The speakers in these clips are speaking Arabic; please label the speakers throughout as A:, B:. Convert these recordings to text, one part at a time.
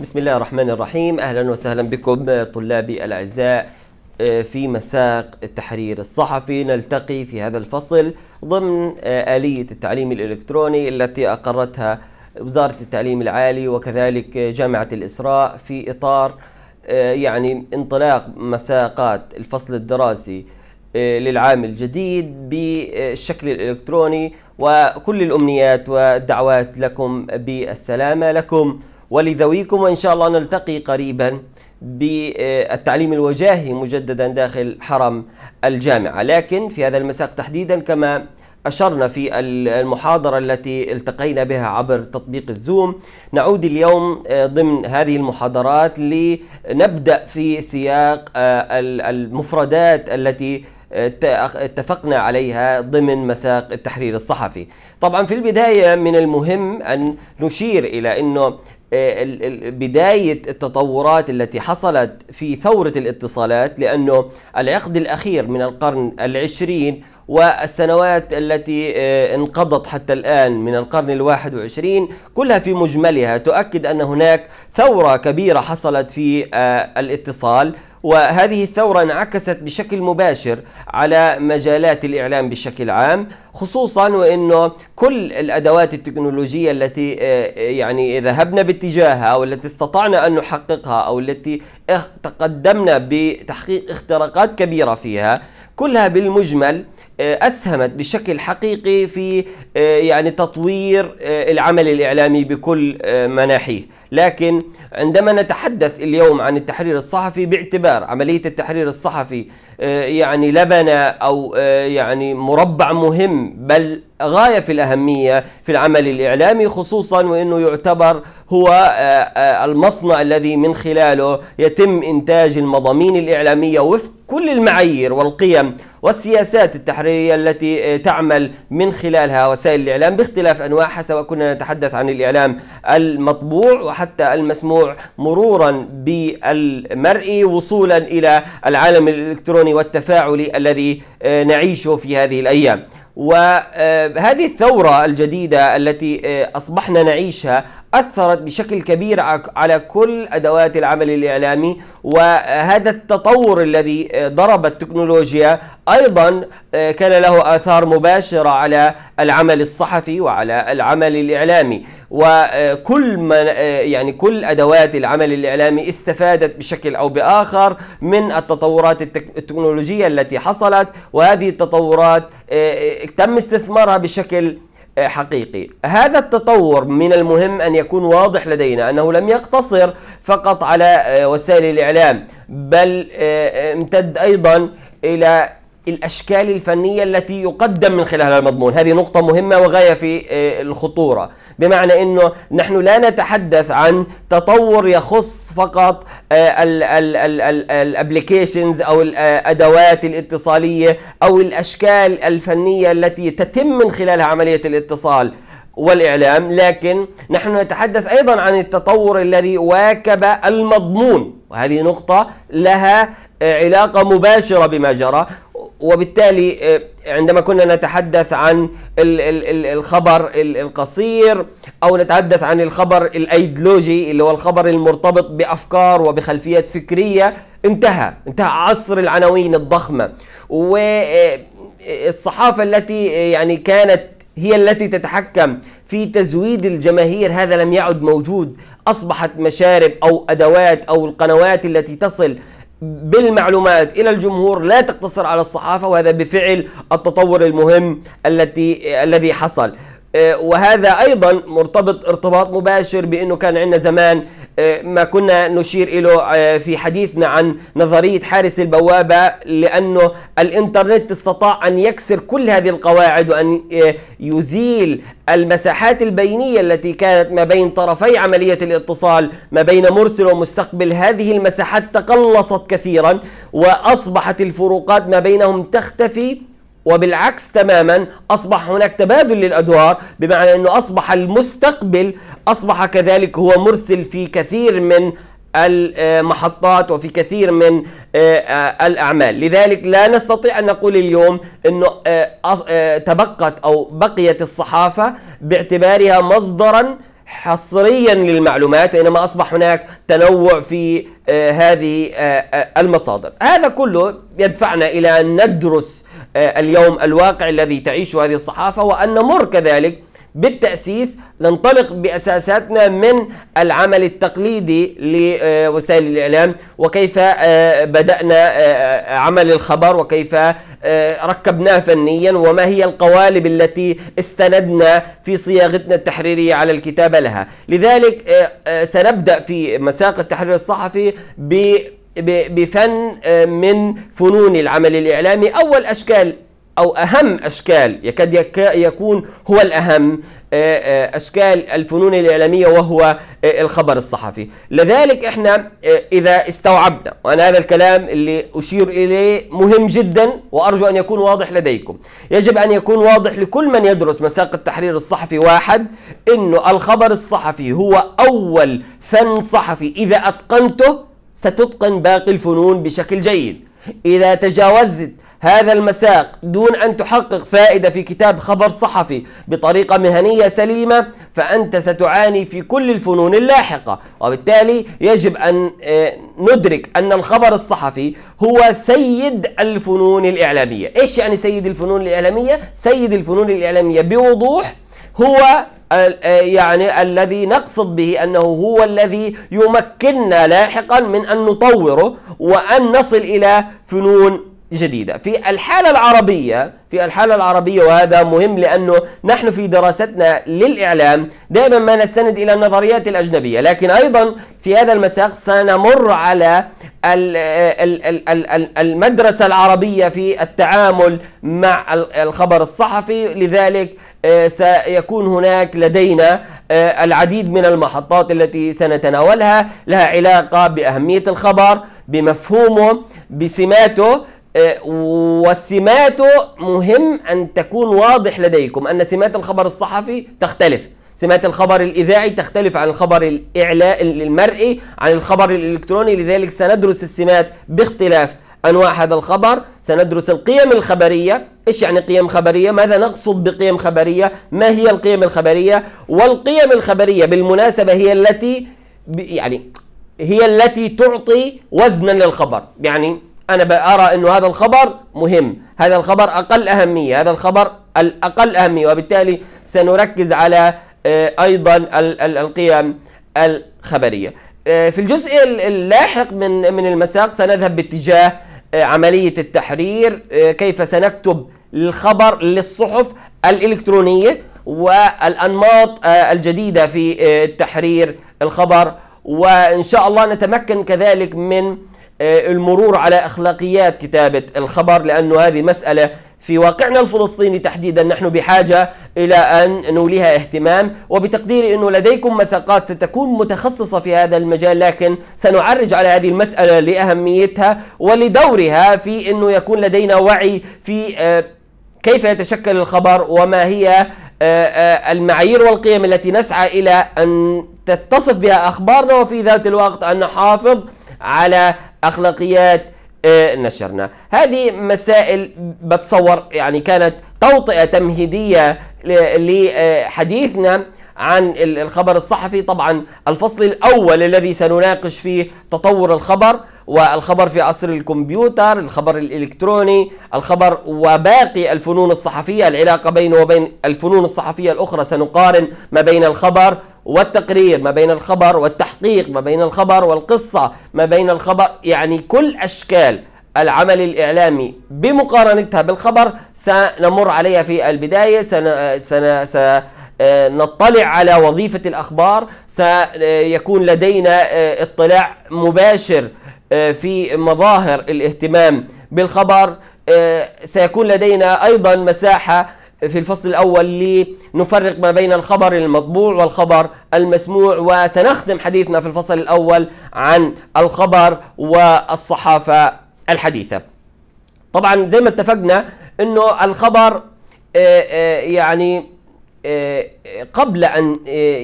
A: بسم الله الرحمن الرحيم أهلا وسهلا بكم طلابي الأعزاء آه، في مساق التحرير الصحفي نلتقي في هذا الفصل ضمن آه، آلية التعليم الإلكتروني التي أقرتها وزارة التعليم العالي وكذلك جامعة الإسراء في إطار آه، يعني انطلاق مساقات الفصل الدراسي للعام الجديد بالشكل الإلكتروني وكل الأمنيات والدعوات لكم بالسلامة لكم ولذويكم وإن شاء الله نلتقي قريبا بالتعليم الوجاهي مجددا داخل حرم الجامعة لكن في هذا المساق تحديدا كما أشرنا في المحاضرة التي التقينا بها عبر تطبيق الزوم نعود اليوم آه، ضمن هذه المحاضرات لنبدأ في سياق آه، المفردات التي آه، اتفقنا عليها ضمن مساق التحرير الصحفي طبعا في البداية من المهم أن نشير إلى أنه بداية التطورات التي حصلت في ثورة الاتصالات لأنه العقد الأخير من القرن العشرين والسنوات التي آه، انقضت حتى الآن من القرن الواحد وعشرين كلها في مجملها تؤكد أن هناك ثورة كبيرة حصلت في آه، الاتصال وهذه الثورة انعكست بشكل مباشر على مجالات الإعلام بشكل عام خصوصا وأنه كل الأدوات التكنولوجية التي آه، آه، يعني ذهبنا باتجاهها أو التي استطعنا أن نحققها أو التي تقدمنا بتحقيق اختراقات كبيرة فيها كلها بالمجمل آه، اسهمت بشكل حقيقي في آه، يعني تطوير آه، العمل الاعلامي بكل مناحيه، لكن عندما نتحدث اليوم عن التحرير الصحفي باعتبار عمليه التحرير الصحفي يعني لبنه او يعني مربع مهم بل غايه في الاهميه في العمل الاعلامي خصوصا وانه يعتبر هو المصنع الذي من خلاله يتم انتاج المضامين الاعلاميه وفق كل المعايير والقيم والسياسات التحريرية التي آه، تعمل من خلالها وسائل الإعلام باختلاف أنواعها سواء كنا نتحدث عن الإعلام المطبوع وحتى المسموع مرورا بالمرئي وصولا إلى العالم الإلكتروني والتفاعلي الذي آه، نعيشه في هذه الأيام وهذه آه، الثورة الجديدة التي أصبحنا نعيشها أثرت بشكل كبير على كل أدوات العمل الإعلامي وهذا التطور الذي آه، ضرب التكنولوجيا أيضا آه، كان له آثار مباشرة على العمل الصحفي وعلى العمل الإعلامي وكل من آه، يعني كل أدوات العمل الإعلامي استفادت بشكل أو بآخر من التطورات التكنولوجية التي حصلت وهذه التطورات تم استثمارها بشكل آه، حقيقي هذا التطور من المهم أن يكون واضح لدينا أنه لم يقتصر فقط على آه، وسائل الإعلام بل آه، امتد أيضا إلى الأشكال الفنية التي يقدم من خلالها المضمون هذه نقطة مهمة وغاية في آه، الخطورة بمعنى أنه نحن لا نتحدث عن تطور يخص فقط آه، الابليكيشنز أو الأدوات آه، الاتصالية أو الأشكال الفنية التي تتم من خلالها عملية الاتصال والإعلام لكن نحن نتحدث أيضا عن التطور الذي واكب المضمون وهذه نقطة لها علاقة مباشرة بما جرى وبالتالي آه، عندما كنا نتحدث عن الخبر القصير او نتحدث عن الخبر الايديولوجي اللي هو الخبر المرتبط بافكار وبخلفيات فكريه انتهى انتهى عصر العناوين الضخمه والصحافه آه، التي آه، يعني كانت هي التي تتحكم في تزويد الجماهير هذا لم يعد موجود اصبحت مشارب او ادوات او القنوات التي تصل بالمعلومات الى الجمهور لا تقتصر على الصحافه وهذا بفعل التطور المهم التي الذي حصل آه، وهذا أيضا مرتبط ارتباط مباشر بأنه كان عندنا زمان آه، ما كنا نشير إله آه، في حديثنا عن نظرية حارس البوابة لأنه الإنترنت استطاع أن يكسر كل هذه القواعد وأن يزيل المساحات البينية التي كانت ما بين طرفي عملية الاتصال ما بين مرسل ومستقبل هذه المساحات تقلصت كثيرا وأصبحت الفروقات ما بينهم تختفي وبالعكس تماما أصبح هناك تبادل للأدوار بمعنى أنه أصبح المستقبل أصبح كذلك هو مرسل في كثير من المحطات وفي كثير من آه، آه، الأعمال لذلك لا نستطيع أن نقول اليوم أنه آه، تبقت أو بقيت الصحافة باعتبارها مصدرا حصريا للمعلومات وإنما أصبح هناك تنوع في هذه المصادر هذا كله يدفعنا إلى أن ندرس آه، اليوم الواقع الذي تعيشه هذه الصحافة وأن نمر كذلك بالتأسيس ننطلق بأساساتنا من العمل التقليدي لوسائل الإعلام وكيف آه، بدأنا آه، عمل الخبر وكيف ركبناه فنيا وما هي القوالب التي استندنا في صياغتنا التحريرية على الكتابة لها لذلك سنبدأ في مساق التحرير الصحفي ب بفن آه، من فنون العمل الإعلامي أول أشكال أو أهم أشكال يكاد يكون هو الأهم آه، آه، أشكال الفنون الإعلامية وهو الخبر الصحفي لذلك إحنا إذا استوعبنا وأنا هذا الكلام اللي أشير إليه مهم جدا وأرجو أن يكون واضح لديكم يجب أن يكون واضح لكل من يدرس مساق التحرير الصحفي واحد أنه الخبر الصحفي هو أول فن صحفي إذا أتقنته ستتقن باقي الفنون بشكل جيد إذا تجاوزت هذا المساق دون أن تحقق فائدة في كتاب خبر صحفي بطريقة مهنية سليمة فأنت ستعاني في كل الفنون اللاحقة وبالتالي يجب أن آه، ندرك أن الخبر الصحفي هو سيد الفنون الإعلامية إيش يعني سيد الفنون الإعلامية؟ سيد الفنون الإعلامية بوضوح هو آه، يعني الذي نقصد به أنه هو الذي يمكننا لاحقا من أن نطوره وأن نصل إلى فنون جديدة في الحالة العربية في الحالة العربية وهذا مهم لأنه نحن في دراستنا للإعلام دائما ما نستند إلى النظريات الأجنبية لكن أيضا في هذا المساق سنمر على آه، المدرسة العربية في التعامل مع الخبر الصحفي لذلك آه، سيكون هناك لدينا آه، العديد من المحطات التي سنتناولها لها علاقة بأهمية الخبر بمفهومه بسماته آه، والسماته مهم أن تكون واضح لديكم أن سمات الخبر الصحفي تختلف سمات الخبر الإذاعي تختلف عن الخبر الإعلاء المرئي عن الخبر الإلكتروني لذلك سندرس السمات باختلاف أنواع هذا الخبر سندرس القيم الخبرية إيش يعني قيم خبرية ماذا نقصد بقيم خبرية ما هي القيم الخبرية والقيم الخبرية بالمناسبة هي التي يعني هي التي تعطي وزنا للخبر يعني أنا أرى أن هذا الخبر مهم هذا الخبر أقل أهمية هذا الخبر الأقل أهمية وبالتالي سنركز على آه، أيضا القيم الخبرية آه، في الجزء اللاحق من من المساق سنذهب باتجاه آه، عملية التحرير آه، كيف سنكتب الخبر للصحف الإلكترونية والأنماط آه، الجديدة في تحرير الخبر وإن شاء الله نتمكن كذلك من المرور على أخلاقيات كتابة الخبر لأنه هذه مسألة في واقعنا الفلسطيني تحديدا نحن بحاجة إلى أن نوليها اهتمام وبتقديري أنه لديكم مساقات ستكون متخصصة في هذا المجال لكن سنعرج على هذه المسألة لأهميتها ولدورها في أنه يكون لدينا وعي في آه، كيف يتشكل الخبر وما هي آه، آه، المعايير والقيم التي نسعى إلى أن تتصف بها أخبارنا وفي ذات الوقت أن نحافظ على أخلاقيات نشرنا هذه مسائل بتصور يعني كانت توطئه تمهيديه لحديثنا عن الخبر الصحفي طبعا الفصل الاول الذي سنناقش فيه تطور الخبر والخبر في عصر الكمبيوتر الخبر الالكتروني الخبر وباقي الفنون الصحفيه العلاقه بينه وبين الفنون الصحفيه الاخرى سنقارن ما بين الخبر والتقرير ما بين الخبر والتحقيق ما بين الخبر والقصه ما بين الخبر يعني كل اشكال العمل الإعلامي بمقارنتها بالخبر سنمر عليها في البداية سن... سن... سن... آه، نطلع على وظيفة الأخبار سيكون لدينا آه، اطلاع مباشر آه، في مظاهر الاهتمام بالخبر سيكون لدينا أيضا مساحة في الفصل الأول لنفرق ما بين الخبر المطبوع والخبر المسموع وسنختم حديثنا في الفصل الأول عن الخبر والصحافة الحديثة طبعا زي ما اتفقنا انه الخبر آه، آه، يعني آه، قبل ان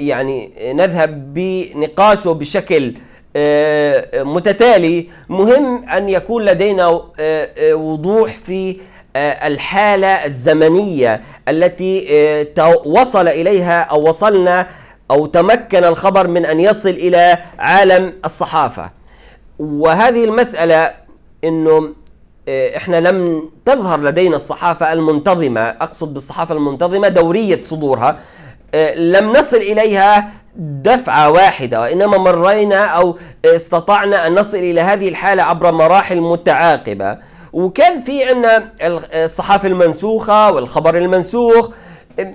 A: يعني نذهب بنقاشه بشكل متتالي مهم ان يكون لدينا وضوح في الحالة الزمنية التي وصل إليها أو وصلنا أو تمكن الخبر من أن يصل إلى عالم الصحافة وهذه المسألة انه آه، احنا لم تظهر لدينا الصحافه المنتظمه اقصد بالصحافه المنتظمه دوريه صدورها آه، لم نصل اليها دفعه واحده وانما مرينا او آه، استطعنا ان نصل الى هذه الحاله عبر مراحل متعاقبه وكان في عندنا الصحافه المنسوخه والخبر المنسوخ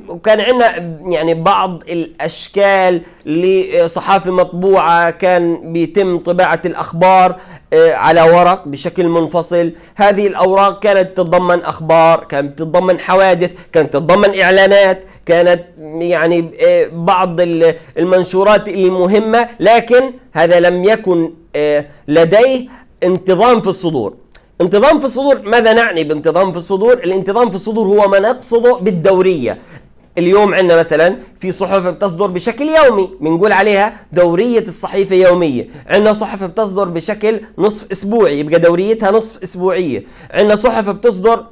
A: وكان عندنا يعني بعض الاشكال لصحافه مطبوعه كان بيتم طباعه الاخبار آه، على ورق بشكل منفصل هذه الأوراق كانت تتضمن أخبار كانت تتضمن حوادث كانت تتضمن إعلانات كانت يعني آه، بعض المنشورات المهمة لكن هذا لم يكن آه، لديه انتظام في الصدور انتظام في الصدور ماذا نعني بانتظام في الصدور الانتظام في الصدور هو ما نقصده بالدورية اليوم عندنا مثلا في صحف بتصدر بشكل يومي بنقول عليها دورية الصحيفة يومية عندنا صحف بتصدر بشكل نصف أسبوعي يبقى دوريتها نصف أسبوعية عندنا صحف بتصدر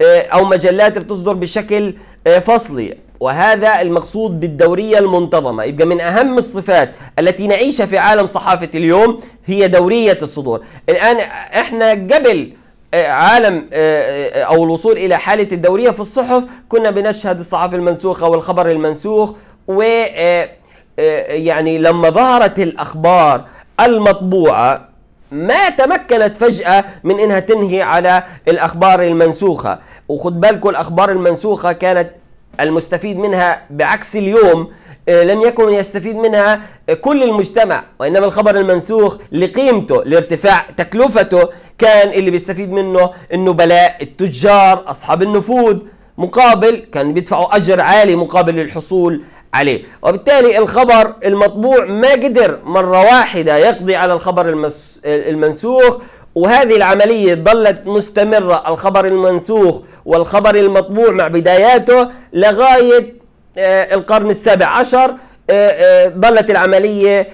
A: آه، أو مجلات بتصدر بشكل آه، فصلي وهذا المقصود بالدورية المنتظمة يبقى من أهم الصفات التي نعيشها في عالم صحافة اليوم هي دورية الصدور الآن إحنا قبل عالم آه، آه، او الوصول الى حاله الدوريه في الصحف كنا بنشهد الصحافه المنسوخه والخبر المنسوخ و آه، يعني لما ظهرت الاخبار المطبوعه ما تمكنت فجأة من انها تنهي على الاخبار المنسوخة وخد بالكم الاخبار المنسوخة كانت المستفيد منها بعكس اليوم آه، لم يكن يستفيد منها آه، كل المجتمع وإنما الخبر المنسوخ لقيمته لارتفاع تكلفته كان اللي بيستفيد منه النبلاء التجار أصحاب النفوذ مقابل كان بيدفعوا أجر عالي مقابل الحصول عليه وبالتالي الخبر المطبوع ما قدر مرة واحدة يقضي على الخبر آه، المنسوخ وهذه العملية ظلت مستمرة الخبر المنسوخ والخبر المطبوع مع بداياته لغاية آه، القرن السابع عشر ظلت آه، آه، العملية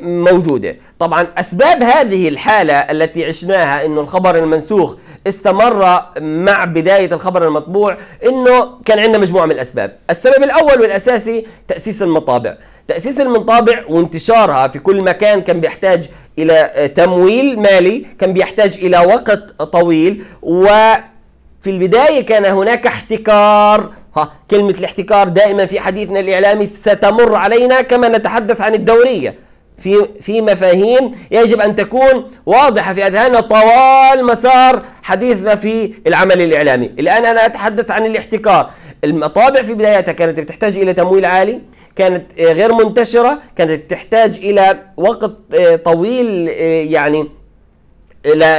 A: موجودة طبعا أسباب هذه الحالة التي عشناها أنه الخبر المنسوخ استمر مع بداية الخبر المطبوع أنه كان عندنا مجموعة من الأسباب السبب الأول والأساسي تأسيس المطابع تأسيس المطابع وانتشارها في كل مكان كان بيحتاج إلى تمويل مالي كان بيحتاج إلى وقت طويل وفي البداية كان هناك احتكار ها كلمة الاحتكار دائما في حديثنا الإعلامي ستمر علينا كما نتحدث عن الدورية في في مفاهيم يجب أن تكون واضحة في أذهاننا طوال مسار حديثنا في العمل الإعلامي الآن أنا أتحدث عن الاحتكار المطابع في بدايتها كانت بتحتاج إلى تمويل عالي كانت آه، غير منتشرة كانت تحتاج إلى وقت آه، طويل آه، يعني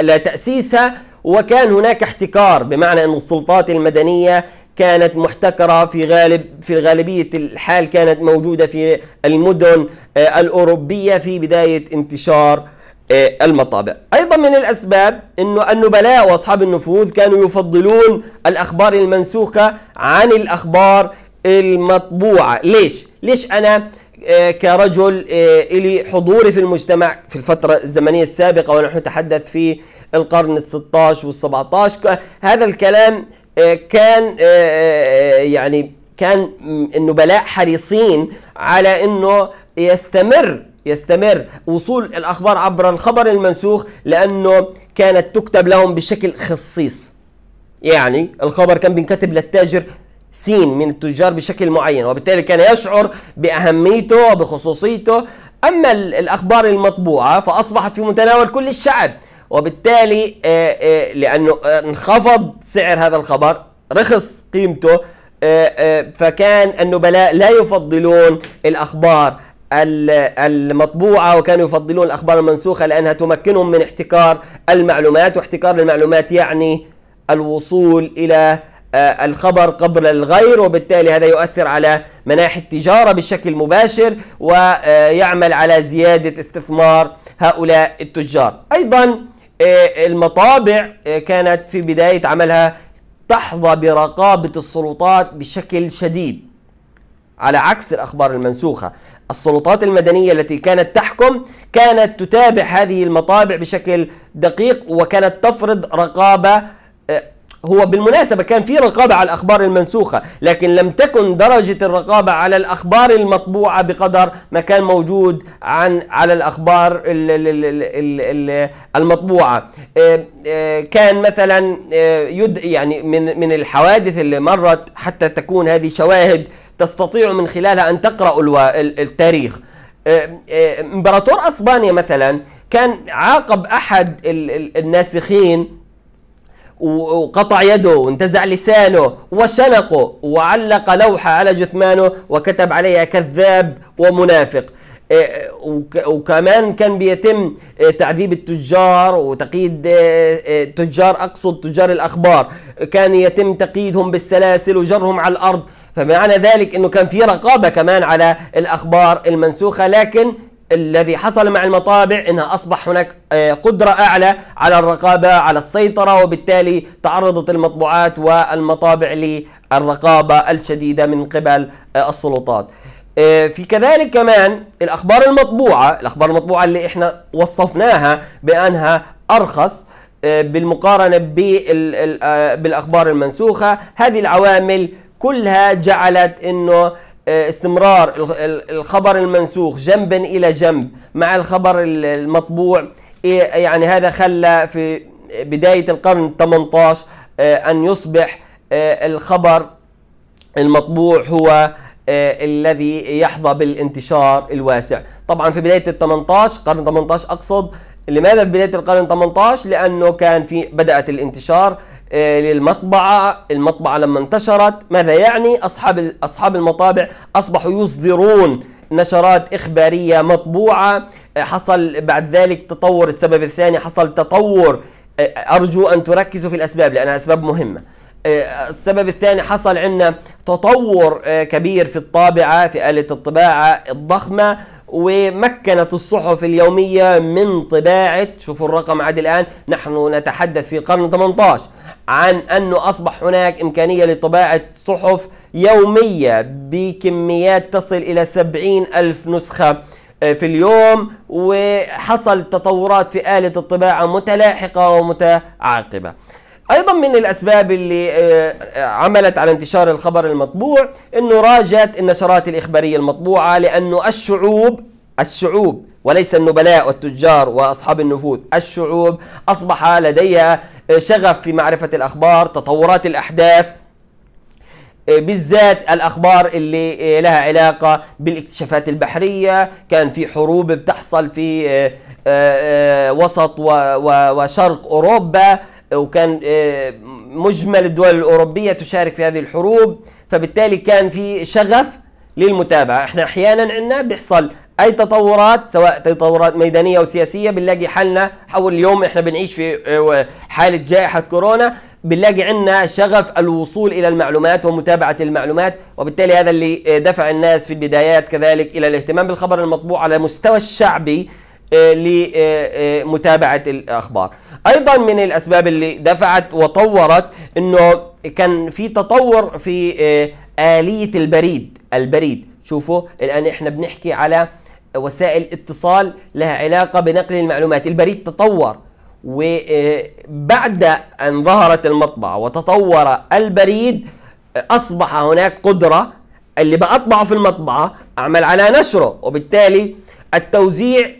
A: لتأسيسها وكان هناك احتكار بمعنى أن السلطات المدنية كانت محتكرة في غالب في غالبية الحال كانت موجودة في المدن الأوروبية في بداية انتشار المطابع أيضا من الأسباب أنه النبلاء وأصحاب النفوذ كانوا يفضلون الأخبار المنسوخة عن الأخبار المطبوعة ليش؟ ليش أنا آه، كرجل آه، إلي حضوري في المجتمع في الفترة الزمنية السابقة ونحن نتحدث في القرن ال16 وال17 هذا الكلام آه، كان يعني كان النبلاء حريصين على أنه يستمر يستمر وصول الأخبار عبر الخبر المنسوخ لأنه كانت تكتب لهم بشكل خصيص يعني الخبر كان بينكتب للتاجر سين من التجار بشكل معين وبالتالي كان يشعر بأهميته وبخصوصيته أما الأخبار المطبوعة فأصبحت في متناول كل الشعب وبالتالي آه، آه، لأنه آه، انخفض سعر هذا الخبر رخص قيمته فكان النبلاء لا يفضلون الأخبار المطبوعة وكانوا يفضلون الأخبار المنسوخة لأنها تمكنهم من احتكار المعلومات واحتكار المعلومات يعني الوصول إلى آه، الخبر قبل الغير وبالتالي هذا يؤثر على مناحي التجارة بشكل مباشر ويعمل على زيادة استثمار هؤلاء التجار أيضا آه، المطابع آه، كانت في بداية عملها تحظى برقابة السلطات بشكل شديد على عكس الأخبار المنسوخة السلطات المدنية التي كانت تحكم كانت تتابع هذه المطابع بشكل دقيق وكانت تفرض رقابة هو بالمناسبة كان في رقابة على الأخبار المنسوخة لكن لم تكن درجة الرقابة على الأخبار المطبوعة بقدر ما كان موجود عن على الأخبار ال ال ال المطبوعة آه، آه، كان مثلا آه، يد يعني من من الحوادث اللي مرت حتى تكون هذه شواهد تستطيع من خلالها أن تقرأ التاريخ امبراطور أسبانيا مثلا كان عاقب أحد الناسخين وقطع يده وانتزع لسانه وشنقه وعلق لوحة على جثمانه وكتب عليها كذاب ومنافق إيه، وكمان كان بيتم إيه، تعذيب التجار وتقييد إيه، تجار اقصد تجار الاخبار كان يتم تقييدهم بالسلاسل وجرهم على الارض فمعنى ذلك انه كان في رقابه كمان على الاخبار المنسوخه لكن الذي حصل مع المطابع انها اصبح هناك آه، قدره اعلى على الرقابه على السيطره وبالتالي تعرضت المطبوعات والمطابع للرقابه الشديده من قبل آه، السلطات. آه، في كذلك كمان الاخبار المطبوعه، الاخبار المطبوعه اللي احنا وصفناها بانها ارخص بالمقارنه بالاخبار المنسوخه، هذه العوامل كلها جعلت انه آه، استمرار الخبر المنسوخ جنبا الى جنب مع الخبر المطبوع إيه، يعني هذا خلى في بدايه القرن ال 18 آه، ان يصبح آه، الخبر المطبوع هو الذي يحظى بالانتشار الواسع طبعا في بدايه ال 18 قرن 18 اقصد لماذا في بدايه القرن 18 لانه كان في بدات الانتشار آه، للمطبعة المطبعة لما انتشرت ماذا يعني أصحاب أصحاب المطابع أصبحوا يصدرون نشرات إخبارية مطبوعة آه، حصل بعد ذلك تطور السبب الثاني حصل تطور آه، أرجو أن تركزوا في الأسباب لأنها أسباب مهمة السبب الثاني حصل عندنا تطور كبير في الطابعة في آلة الطباعة الضخمة ومكنت الصحف اليومية من طباعة شوفوا الرقم عاد الآن نحن نتحدث في القرن 18 عن أنه أصبح هناك إمكانية لطباعة صحف يومية بكميات تصل إلى 70 ألف نسخة آه، في اليوم وحصل تطورات في آلة الطباعة متلاحقة ومتعاقبة ايضا من الاسباب اللي آه، آه، عملت على انتشار الخبر المطبوع انه راجت النشرات الاخباريه المطبوعه لانه الشعوب الشعوب وليس النبلاء والتجار واصحاب النفوذ، الشعوب اصبح لديها آه، شغف في معرفه الاخبار، تطورات الاحداث بالذات الاخبار اللي لها علاقه بالاكتشافات البحريه، كان في حروب بتحصل في وسط وشرق اوروبا وكان آه، مجمل الدول الاوروبيه تشارك في هذه الحروب فبالتالي كان في شغف للمتابعه احنا احيانا عندنا بيحصل اي تطورات سواء تطورات ميدانيه او سياسيه بنلاقي حالنا حول اليوم احنا بنعيش في آه، حاله جائحه كورونا بنلاقي عندنا شغف الوصول الى المعلومات ومتابعه المعلومات وبالتالي هذا اللي آه، دفع الناس في البدايات كذلك الى الاهتمام بالخبر المطبوع على المستوى الشعبي آه، لمتابعة آه، آه، الأخبار أيضا من الأسباب اللي دفعت وطورت أنه كان في تطور في آلية البريد البريد شوفوا الآن إحنا بنحكي على وسائل اتصال لها علاقة بنقل المعلومات البريد تطور وبعد أن ظهرت المطبعة وتطور البريد أصبح هناك قدرة اللي بأطبعه في المطبعة أعمل على نشره وبالتالي التوزيع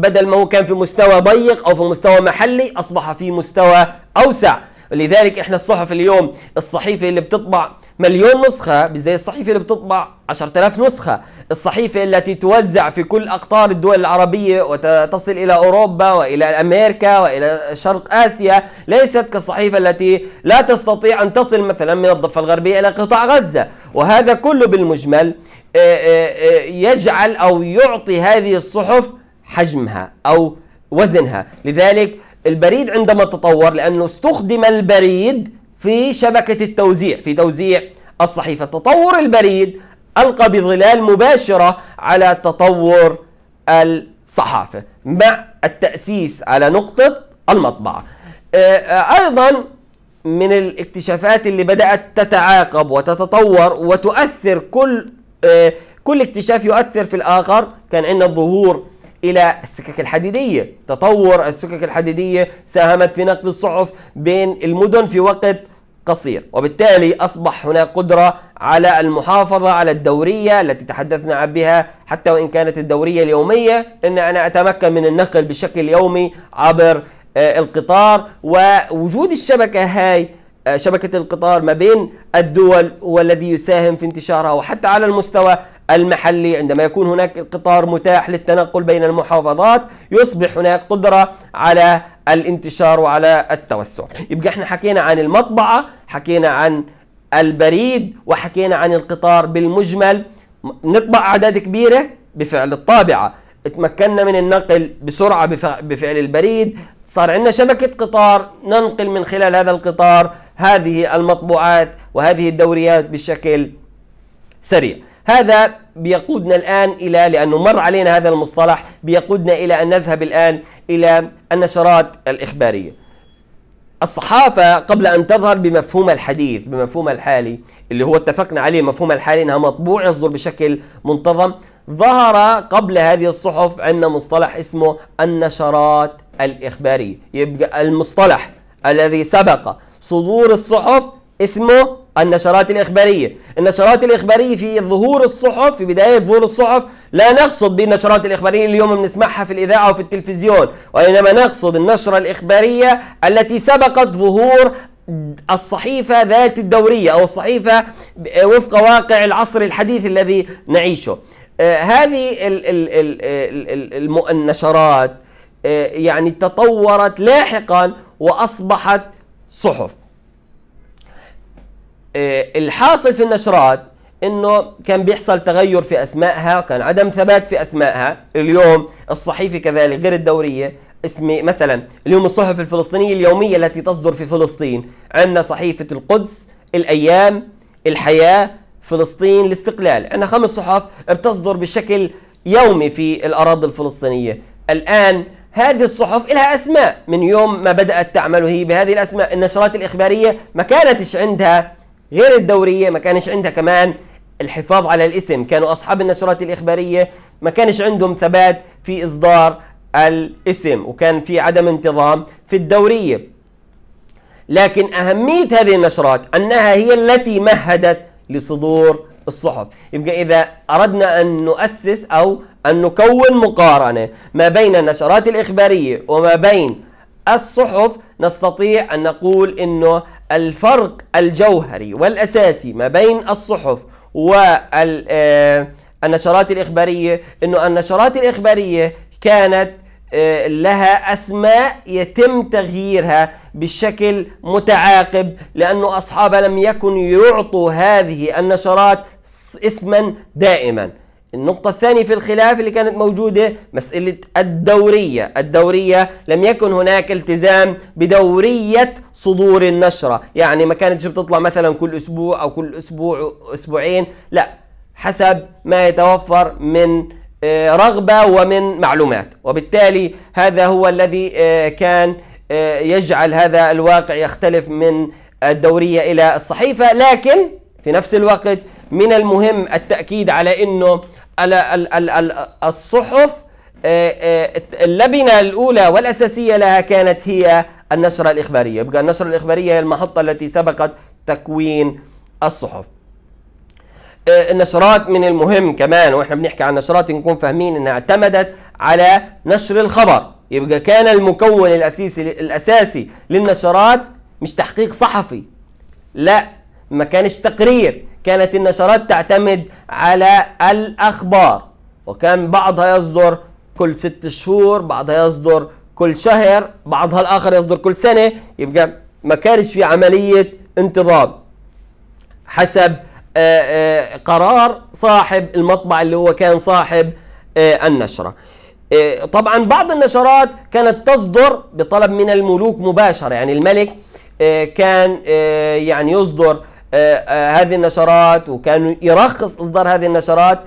A: بدل ما هو كان في مستوى ضيق أو في مستوى محلي أصبح في مستوى أوسع لذلك احنا الصحف اليوم الصحيفه اللي بتطبع مليون نسخه مش زي الصحيفه اللي بتطبع 10000 نسخه، الصحيفه التي توزع في كل اقطار الدول العربيه وتصل الى اوروبا والى امريكا والى شرق اسيا، ليست كالصحيفه التي لا تستطيع ان تصل مثلا من الضفه الغربيه الى قطاع غزه، وهذا كله بالمجمل آه، آه، آه، يجعل او يعطي هذه الصحف حجمها أو وزنها لذلك البريد عندما تطور لأنه استخدم البريد في شبكة التوزيع في توزيع الصحيفة تطور البريد ألقى بظلال مباشرة على تطور الصحافة مع التأسيس على نقطة المطبعة آه، آه، أيضا من الاكتشافات اللي بدأت تتعاقب وتتطور وتؤثر كل آه، كل اكتشاف يؤثر في الآخر كان عندنا ظهور الى السكك الحديديه تطور السكك الحديديه ساهمت في نقل الصحف بين المدن في وقت قصير وبالتالي أصبح هناك قدرة على المحافظة على الدورية التي تحدثنا بها حتى وإن كانت الدورية اليومية أن أنا أتمكن من النقل بشكل يومي عبر آه، القطار ووجود الشبكة هاي آه، شبكة القطار ما بين الدول والذي يساهم في انتشارها وحتى على المستوى المحلي عندما يكون هناك القطار متاح للتنقل بين المحافظات يصبح هناك قدرة على الانتشار وعلى التوسع يبقى احنا حكينا عن المطبعة حكينا عن البريد وحكينا عن القطار بالمجمل نطبع أعداد كبيرة بفعل الطابعة تمكنا من النقل بسرعة بفعل البريد صار عندنا شبكة قطار ننقل من خلال هذا القطار هذه المطبوعات وهذه الدوريات بشكل سريع هذا بيقودنا الآن إلى لأنه مر علينا هذا المصطلح بيقودنا إلى أن نذهب الآن إلى النشرات الإخبارية الصحافة قبل أن تظهر بمفهوم الحديث بمفهوم الحالي اللي هو اتفقنا عليه مفهوم الحالي أنها مطبوع يصدر بشكل منتظم ظهر قبل هذه الصحف عندنا مصطلح اسمه النشرات الإخبارية يبقى المصطلح الذي سبق صدور الصحف اسمه النشرات الإخبارية النشرات الإخبارية في ظهور الصحف في بداية ظهور الصحف لا نقصد بالنشرات الإخبارية اللي اليوم بنسمعها في الإذاعة وفي التلفزيون وإنما نقصد النشرة الإخبارية التي سبقت ظهور الصحيفة ذات الدورية أو الصحيفة وفق واقع العصر الحديث الذي نعيشه آه، هذه النشرات آه، يعني تطورت لاحقا وأصبحت صحف آه، الحاصل في النشرات انه كان بيحصل تغير في اسمائها كان عدم ثبات في اسمائها اليوم الصحيفه كذلك غير الدوريه اسم مثلا اليوم الصحف الفلسطينيه اليوميه التي تصدر في فلسطين عندنا صحيفه القدس الايام الحياه فلسطين الاستقلال عندنا خمس صحف بتصدر بشكل يومي في الاراضي الفلسطينيه الان هذه الصحف لها اسماء من يوم ما بدات تعمل هي بهذه الاسماء النشرات الاخباريه ما كانتش عندها غير الدورية ما كانش عندها كمان الحفاظ على الاسم كانوا أصحاب النشرات الإخبارية ما كانش عندهم ثبات في إصدار الاسم وكان في عدم انتظام في الدورية لكن أهمية هذه النشرات أنها هي التي مهدت لصدور الصحف يبقى إذا أردنا أن نؤسس أو أن نكون مقارنة ما بين النشرات الإخبارية وما بين الصحف نستطيع أن نقول أنه الفرق الجوهري والأساسي ما بين الصحف والنشرات آه، الإخبارية أنه النشرات الإخبارية كانت آه، لها أسماء يتم تغييرها بشكل متعاقب لأنه أصحابها لم يكن يعطوا هذه النشرات اسما دائما النقطة الثانية في الخلاف اللي كانت موجودة مسألة الدورية الدورية لم يكن هناك التزام بدورية صدور النشرة يعني ما كانتش بتطلع مثلا كل أسبوع أو كل أسبوع أسبوعين لا حسب ما يتوفر من آه، رغبة ومن معلومات وبالتالي هذا هو الذي آه، كان آه، يجعل هذا الواقع يختلف من الدورية إلى الصحيفة لكن في نفس الوقت من المهم التأكيد على أنه الصحف آه، آه، اللبنة الأولى والأساسية لها كانت هي النشرة الإخبارية يبقى النشرة الإخبارية هي المحطة التي سبقت تكوين الصحف آه، النشرات من المهم كمان واحنا بنحكي عن نشرات نكون فاهمين انها اعتمدت على نشر الخبر يبقى كان المكون الاساسي الاساسي للنشرات مش تحقيق صحفي لا ما كانش تقرير كانت النشرات تعتمد على الأخبار وكان بعضها يصدر كل ست شهور بعضها يصدر كل شهر بعضها الآخر يصدر كل سنة يبقى ما كانش في عملية انتظام حسب آه، آه، قرار صاحب المطبع اللي هو كان صاحب آه، النشرة طبعا بعض النشرات كانت تصدر بطلب من الملوك مباشرة يعني الملك كان يعني يصدر آه، آه، هذه النشرات وكانوا يرخص اصدار هذه النشرات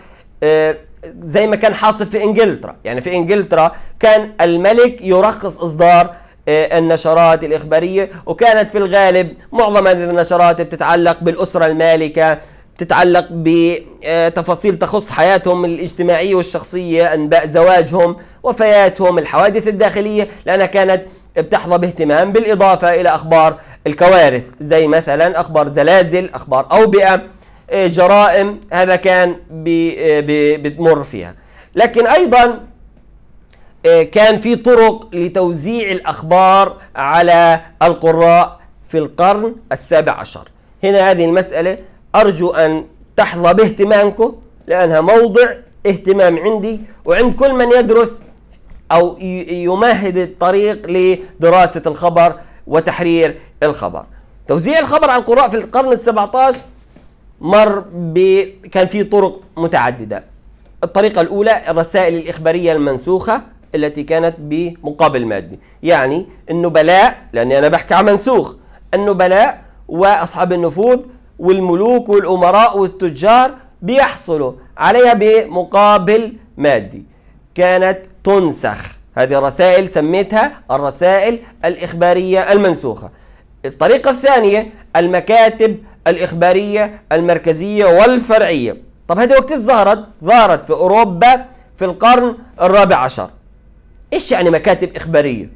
A: آه، زي ما كان حاصل في انجلترا يعني في انجلترا كان الملك يرخص اصدار النشرات الإخبارية وكانت في الغالب معظم هذه النشرات بتتعلق بالأسرة المالكة بتتعلق بتفاصيل تخص حياتهم الاجتماعية والشخصية أنباء زواجهم وفياتهم الحوادث الداخلية لأنها كانت بتحظى باهتمام بالإضافة إلى أخبار الكوارث زي مثلا أخبار زلازل أخبار أوبئة إيه، جرائم هذا كان إيه، بتمر فيها لكن أيضا إيه، كان في طرق لتوزيع الأخبار على القراء في القرن السابع عشر هنا هذه المسألة أرجو أن تحظى باهتمامكم لأنها موضع اهتمام عندي وعند كل من يدرس أو يمهد الطريق لدراسة الخبر وتحرير الخبر توزيع الخبر على القراء في القرن ال17 مر ب... كان في طرق متعددة الطريقة الأولى الرسائل الإخبارية المنسوخة التي كانت بمقابل مادي يعني النبلاء لأني أنا بحكي عن منسوخ النبلاء وأصحاب النفوذ والملوك والأمراء والتجار بيحصلوا عليها بمقابل مادي كانت تنسخ هذه الرسائل سميتها الرسائل الإخبارية المنسوخة الطريقة الثانية المكاتب الإخبارية المركزية والفرعية طب هذه وقت ظهرت ظهرت في أوروبا في القرن الرابع عشر إيش يعني مكاتب إخبارية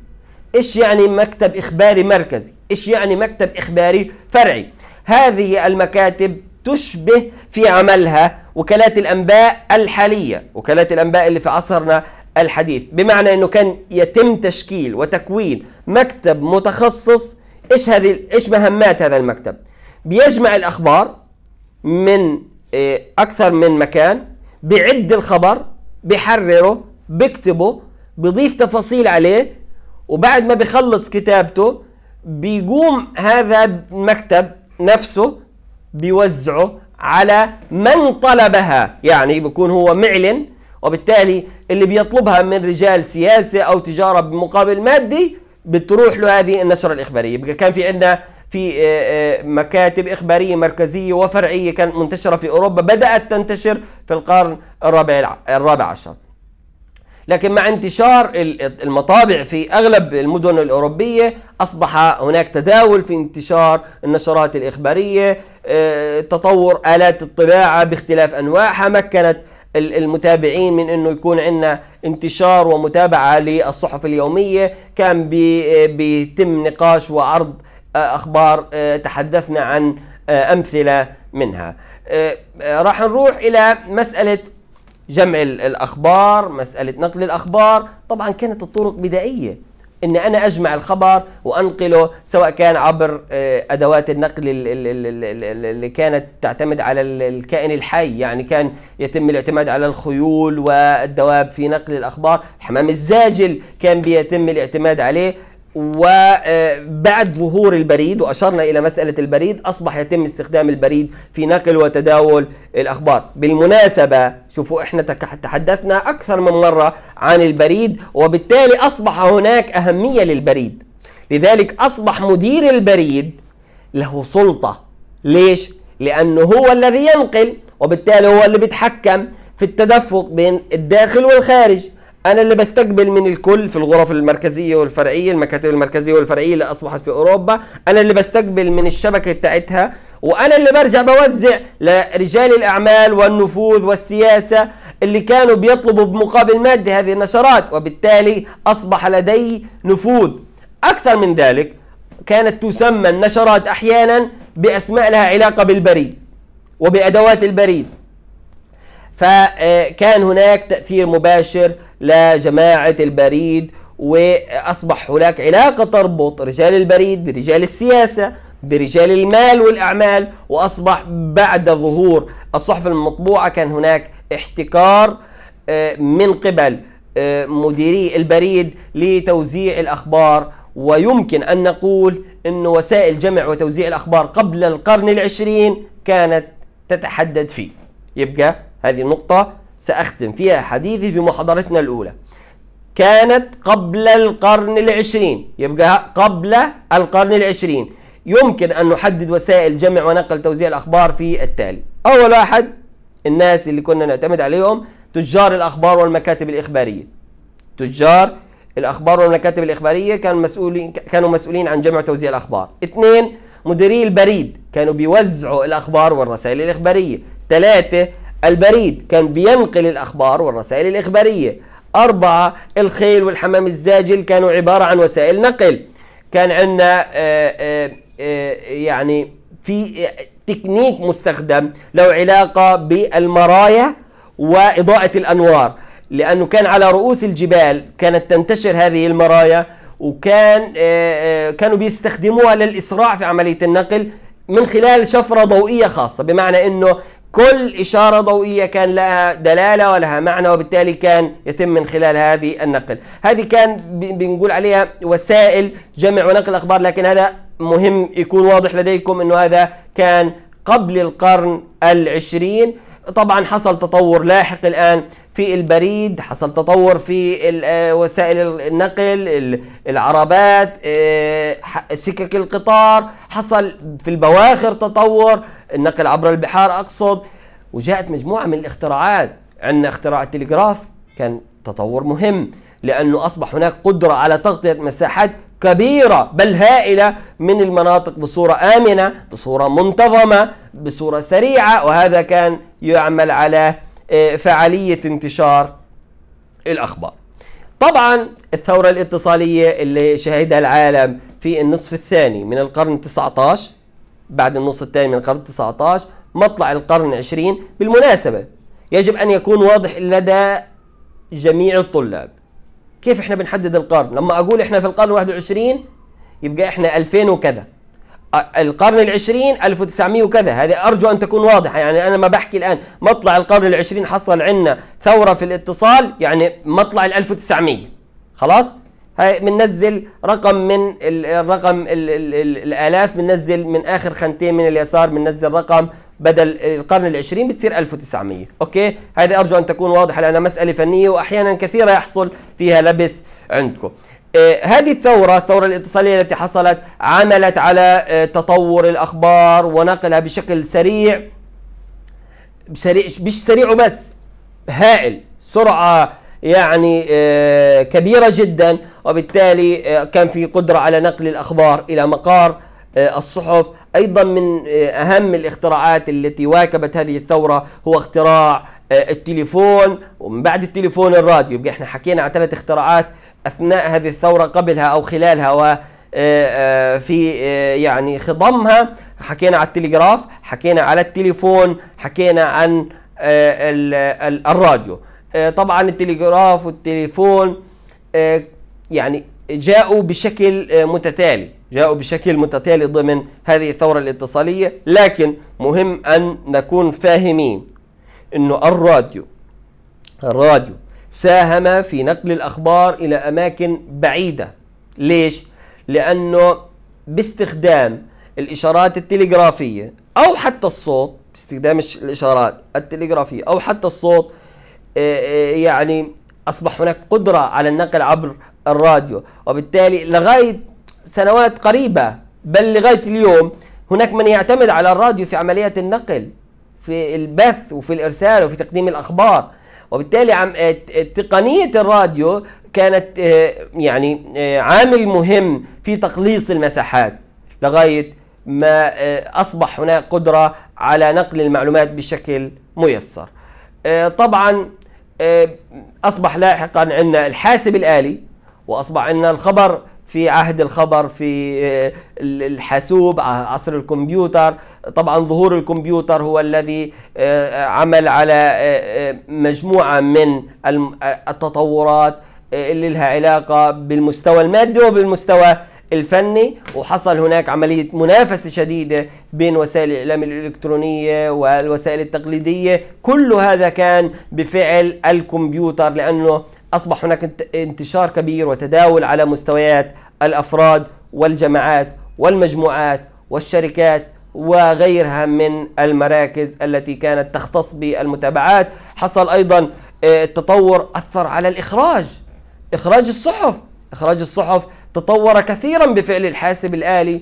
A: إيش يعني مكتب إخباري مركزي إيش يعني مكتب إخباري فرعي هذه المكاتب تشبه في عملها وكالات الأنباء الحالية وكالات الأنباء اللي في عصرنا الحديث بمعنى انه كان يتم تشكيل وتكوين مكتب متخصص ايش هذه ايش مهمات هذا المكتب بيجمع الاخبار من آه، اكثر من مكان بعد الخبر بحرره بكتبه بضيف تفاصيل عليه وبعد ما بخلص كتابته بيقوم هذا المكتب نفسه بيوزعه على من طلبها يعني بيكون هو معلن وبالتالي اللي بيطلبها من رجال سياسة أو تجارة بمقابل مادي بتروح له هذه النشرة الإخبارية بقى كان في عندنا في آه، آه، مكاتب إخبارية مركزية وفرعية كانت منتشرة في أوروبا بدأت تنتشر في القرن الرابع الرابع عشر لكن مع انتشار المطابع في اغلب المدن الاوروبيه اصبح هناك تداول في انتشار النشرات الاخباريه آه، تطور الات الطباعه باختلاف انواعها مكنت المتابعين من انه يكون عندنا انتشار ومتابعه للصحف اليوميه كان بيتم نقاش وعرض آه، اخبار آه، تحدثنا عن آه، امثله منها راح نروح الى مساله جمع الاخبار مساله نقل الاخبار طبعا كانت الطرق بدائيه ان انا اجمع الخبر وانقله سواء كان عبر آه، ادوات النقل اللي كانت تعتمد على الكائن الحي يعني كان يتم الاعتماد على الخيول والدواب في نقل الاخبار الحمام الزاجل كان بيتم الاعتماد عليه وبعد آه، ظهور البريد واشرنا الى مساله البريد اصبح يتم استخدام البريد في نقل وتداول الاخبار بالمناسبه شوفوا احنا تحدثنا اكثر من مره عن البريد وبالتالي اصبح هناك اهميه للبريد لذلك اصبح مدير البريد له سلطه ليش لانه هو الذي ينقل وبالتالي هو اللي بيتحكم في التدفق بين الداخل والخارج انا اللي بستقبل من الكل في الغرف المركزيه والفرعيه المكاتب المركزيه والفرعيه اللي اصبحت في اوروبا انا اللي بستقبل من الشبكه بتاعتها وانا اللي برجع بوزع لرجال الاعمال والنفوذ والسياسه اللي كانوا بيطلبوا بمقابل مادي هذه النشرات وبالتالي اصبح لدي نفوذ اكثر من ذلك كانت تسمى النشرات احيانا باسماء لها علاقه بالبريد وبادوات البريد فكان هناك تأثير مباشر لجماعة البريد وأصبح هناك علاقة تربط رجال البريد برجال السياسة برجال المال والأعمال وأصبح بعد ظهور الصحف المطبوعة كان هناك احتكار آه، من قبل آه، مديري البريد لتوزيع الأخبار ويمكن أن نقول أن وسائل جمع وتوزيع الأخبار قبل القرن العشرين كانت تتحدد فيه يبقى هذه النقطة سأختم فيها حديثي في محاضرتنا الأولى كانت قبل القرن العشرين يبقى قبل القرن العشرين يمكن أن نحدد وسائل جمع ونقل توزيع الأخبار في التالي أول واحد الناس اللي كنا نعتمد عليهم تجار الأخبار والمكاتب الإخبارية تجار الأخبار والمكاتب الإخبارية كانوا مسؤولين كانوا مسؤولين عن جمع وتوزيع الأخبار اثنين مديري البريد كانوا بيوزعوا الأخبار والرسائل الإخبارية ثلاثة البريد كان بينقل الأخبار والرسائل الإخبارية أربعة الخيل والحمام الزاجل كانوا عبارة عن وسائل نقل كان عندنا آه، آه، آه، يعني في تكنيك مستخدم له علاقة بالمرايا وإضاءة الأنوار لأنه كان على رؤوس الجبال كانت تنتشر هذه المرايا وكان كانوا بيستخدموها للإسراع في عملية النقل من خلال شفرة ضوئية خاصة بمعنى أنه كل إشارة ضوئية كان لها دلالة ولها معنى وبالتالي كان يتم من خلال هذه النقل هذه كان بنقول عليها وسائل جمع ونقل أخبار لكن هذا مهم يكون واضح لديكم أنه هذا كان قبل القرن العشرين طبعا حصل تطور لاحق الآن في البريد حصل تطور في آه، وسائل النقل العربات آه، سكك القطار حصل في البواخر تطور النقل عبر البحار اقصد وجاءت مجموعه من الاختراعات عندنا اختراع التلغراف كان تطور مهم لانه اصبح هناك قدره على تغطيه مساحات كبيره بل هائله من المناطق بصوره امنه بصوره منتظمه بصوره سريعه وهذا كان يعمل على آه، فعاليه انتشار الاخبار طبعا الثوره الاتصاليه اللي شهدها العالم في النصف الثاني من القرن 19 بعد النص الثاني من القرن 19 مطلع القرن 20 بالمناسبة يجب أن يكون واضح لدى جميع الطلاب كيف احنا بنحدد القرن لما أقول احنا في القرن 21 يبقى احنا 2000 وكذا القرن العشرين 1900 وكذا هذه أرجو أن تكون واضحة يعني أنا ما بحكي الآن مطلع القرن العشرين حصل عندنا ثورة في الاتصال يعني مطلع ال 1900 خلاص بننزل رقم من الرقم الالاف بننزل من اخر خانتين من اليسار بننزل رقم بدل القرن العشرين بتصير 1900 اوكي هذا ارجو ان تكون واضحه لانها مساله فنيه واحيانا كثيره يحصل فيها لبس عندكم آه، هذه الثورة الثورة الاتصالية التي حصلت عملت على آه، تطور الأخبار ونقلها بشكل سريع سريع مش سريع وبس هائل سرعة يعني آه، كبيرة جدا وبالتالي آه، كان في قدرة على نقل الأخبار إلى مقار آه، الصحف أيضا من أهم الاختراعات التي واكبت هذه الثورة هو اختراع التليفون ومن بعد التليفون الراديو يبقى احنا حكينا على ثلاث اختراعات أثناء هذه الثورة قبلها أو خلالها و في يعني خضمها حكينا على التلغراف حكينا على التليفون حكينا عن الراديو آه، طبعا التليجراف والتليفون آه، يعني جاءوا بشكل آه، متتالي جاءوا بشكل متتالي ضمن هذه الثورة الاتصالية لكن مهم أن نكون فاهمين أنه الراديو الراديو ساهم في نقل الأخبار إلى أماكن بعيدة ليش؟ لأنه باستخدام الإشارات التليغرافية أو حتى الصوت باستخدام الإشارات التليغرافية أو حتى الصوت آه، آه، يعني اصبح هناك قدره على النقل عبر الراديو وبالتالي لغايه سنوات قريبه بل لغايه اليوم هناك من يعتمد على الراديو في عمليه النقل في البث وفي الارسال وفي تقديم الاخبار وبالتالي عم آه، تقنيه الراديو كانت يعني عامل مهم في تقليص المساحات لغايه ما اصبح هناك قدره على نقل المعلومات بشكل ميسر طبعا آه، اصبح لاحقا عندنا الحاسب الالي واصبح عندنا الخبر في عهد الخبر في آه، الحاسوب آه، عصر الكمبيوتر طبعا ظهور الكمبيوتر هو الذي عمل على مجموعة من التطورات اللي لها علاقة بالمستوى المادي وبالمستوى الفني وحصل هناك عملية منافسة شديدة بين وسائل الإعلام الإلكترونية والوسائل التقليدية كل هذا كان بفعل الكمبيوتر لأنه أصبح هناك انتشار كبير وتداول على مستويات الأفراد والجماعات والمجموعات والشركات وغيرها من المراكز التي كانت تختص بالمتابعات حصل أيضا آه، التطور أثر على الإخراج إخراج الصحف إخراج الصحف تطور كثيرا بفعل الحاسب الآلي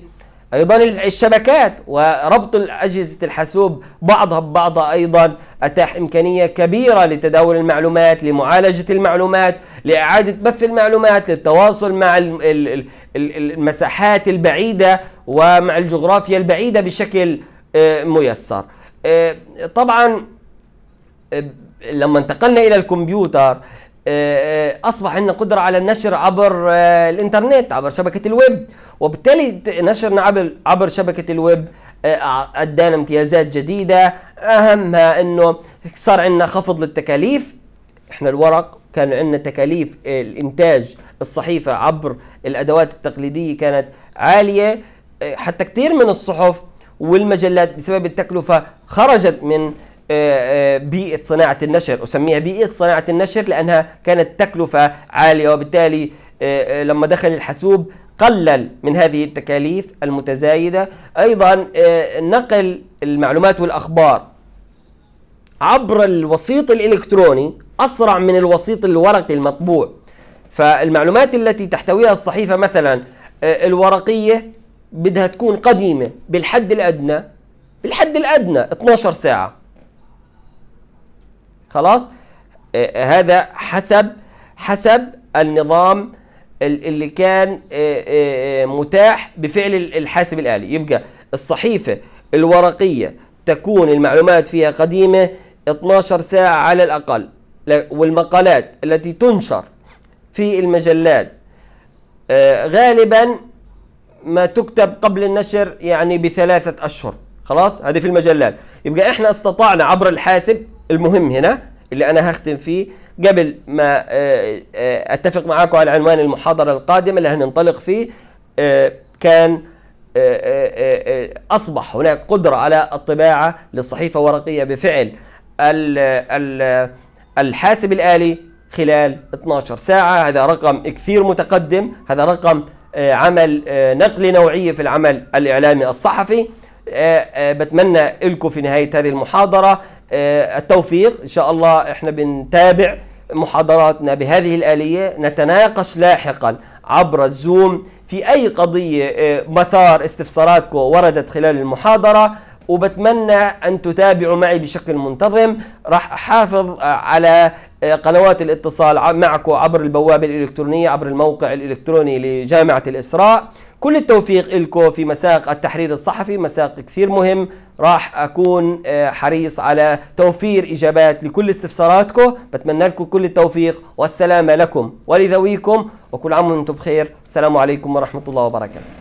A: أيضا الشبكات وربط أجهزة الحاسوب بعضها ببعض أيضا أتاح إمكانية كبيرة لتداول المعلومات لمعالجة المعلومات لإعادة بث المعلومات للتواصل مع المساحات البعيدة ومع الجغرافيا البعيدة بشكل آه، ميسر آه، طبعا آه، لما انتقلنا إلى الكمبيوتر آه، آه، اصبح عندنا قدره على النشر عبر آه، الانترنت عبر شبكه الويب وبالتالي نشرنا عبر عبر شبكه الويب ادانا امتيازات جديده اهمها انه صار عندنا خفض للتكاليف احنا الورق كان عندنا تكاليف الانتاج الصحيفه عبر الادوات التقليديه كانت عاليه حتى كثير من الصحف والمجلات بسبب التكلفه خرجت من آه، آه، بيئة صناعة النشر أسميها بيئة صناعة النشر لأنها كانت تكلفة عالية وبالتالي آه، لما دخل الحاسوب قلل من هذه التكاليف المتزايدة أيضا نقل المعلومات والأخبار عبر الوسيط الإلكتروني أسرع من الوسيط الورقي المطبوع فالمعلومات التي تحتويها الصحيفة مثلا الورقية بدها تكون قديمة بالحد الأدنى بالحد الأدنى 12 ساعة خلاص آه، آه، هذا حسب حسب النظام اللي كان آه، متاح بفعل الحاسب الآلي يبقى الصحيفة الورقية تكون المعلومات فيها قديمة 12 ساعة على الأقل والمقالات التي تنشر في المجلات غالبا ما تكتب قبل النشر يعني بثلاثة أشهر خلاص هذه في المجلات يبقى احنا استطعنا عبر الحاسب المهم هنا اللي أنا هختم فيه قبل ما آه، آه، أتفق معاكم على عنوان المحاضرة القادمة اللي هننطلق فيه آه، كان أصبح هناك قدرة على الطباعة للصحيفة الورقية بفعل الحاسب الآلي خلال 12 ساعة هذا رقم كثير متقدم هذا رقم عمل نقل نوعية في العمل الإعلامي الصحفي بتمنى لكم في نهاية هذه المحاضرة آه، التوفيق ان شاء الله احنا بنتابع محاضراتنا بهذه الآلية نتناقش لاحقا عبر الزوم في أي قضية آه، مثار استفساراتكم وردت خلال المحاضرة وبتمنى أن تتابعوا معي بشكل منتظم راح أحافظ آه، على قنوات الاتصال معكم عبر البوابة الإلكترونية عبر الموقع الإلكتروني لجامعة الإسراء كل التوفيق لكم في مساق التحرير الصحفي مساق كثير مهم راح أكون آه، حريص على توفير إجابات لكل استفساراتكم بتمنى لكم كل التوفيق والسلامة لكم ولذويكم وكل عام وانتم بخير السلام عليكم ورحمة الله وبركاته